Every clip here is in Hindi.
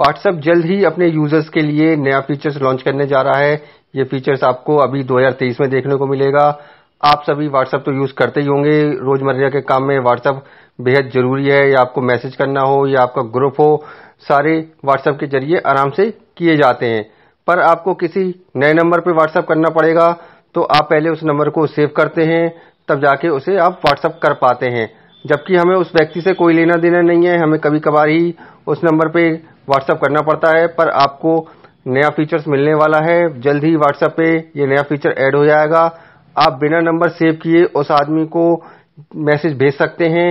व्हाट्सएप जल्द ही अपने यूजर्स के लिए नया फीचर्स लॉन्च करने जा रहा है ये फीचर्स आपको अभी 2023 में देखने को मिलेगा आप सभी व्हाट्सएप तो यूज़ करते ही होंगे रोज़मर्रा के काम में व्हाट्सएप बेहद ज़रूरी है या आपको मैसेज करना हो या आपका ग्रुप हो सारे व्हाट्सएप के जरिए आराम से किए जाते हैं पर आपको किसी नए नंबर पर व्हाट्सएप करना पड़ेगा तो आप पहले उस नंबर को सेव करते हैं तब जाके उसे आप व्हाट्सएप कर पाते हैं जबकि हमें उस व्यक्ति से कोई लेना देना नहीं है हमें कभी कभार ही उस नंबर पे व्हाट्सएप करना पड़ता है पर आपको नया फीचर्स मिलने वाला है जल्द ही व्हाट्सएप पे ये नया फीचर ऐड हो जाएगा आप बिना नंबर सेव किए उस आदमी को मैसेज भेज सकते हैं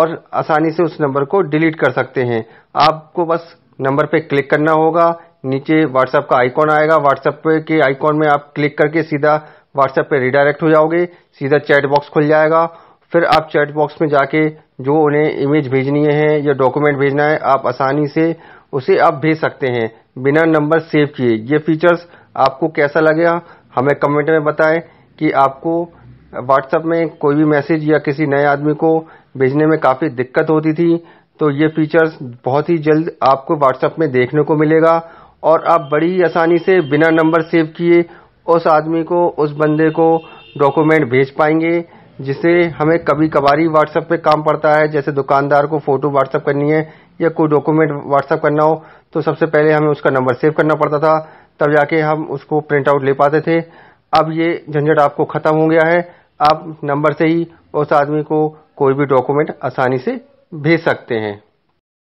और आसानी से उस नंबर को डिलीट कर सकते हैं आपको बस नंबर पे क्लिक करना होगा नीचे व्हाट्सएप का आइकॉन आएगा व्हाट्सएप के आइकॉन में आप क्लिक करके सीधा व्हाट्सएप पे रिडायरेक्ट हो जाओगे सीधा चैट बॉक्स खुल जाएगा फिर आप चैट बॉक्स में जाके जो उन्हें इमेज भेजनी है या डॉक्यूमेंट भेजना है आप आसानी से उसे आप भेज सकते हैं बिना नंबर सेव किए ये फीचर्स आपको कैसा लगेगा हमें कमेंट में बताएं कि आपको व्हाट्सएप में कोई भी मैसेज या किसी नए आदमी को भेजने में काफ़ी दिक्कत होती थी तो ये फीचर्स बहुत ही जल्द आपको व्हाट्सएप में देखने को मिलेगा और आप बड़ी आसानी से बिना नंबर सेव किए उस आदमी को उस बंदे को डॉक्यूमेंट भेज पाएंगे जिसे हमें कभी कभारी व्हाट्सएप पे काम पड़ता है जैसे दुकानदार को फोटो व्हाट्सएप करनी है या कोई डॉक्यूमेंट व्हाट्सएप करना हो तो सबसे पहले हमें उसका नंबर सेव करना पड़ता था तब जाके हम उसको प्रिंट आउट ले पाते थे अब ये झंझट आपको ख़त्म हो गया है आप नंबर से ही उस आदमी को कोई भी डॉक्यूमेंट आसानी से भेज सकते हैं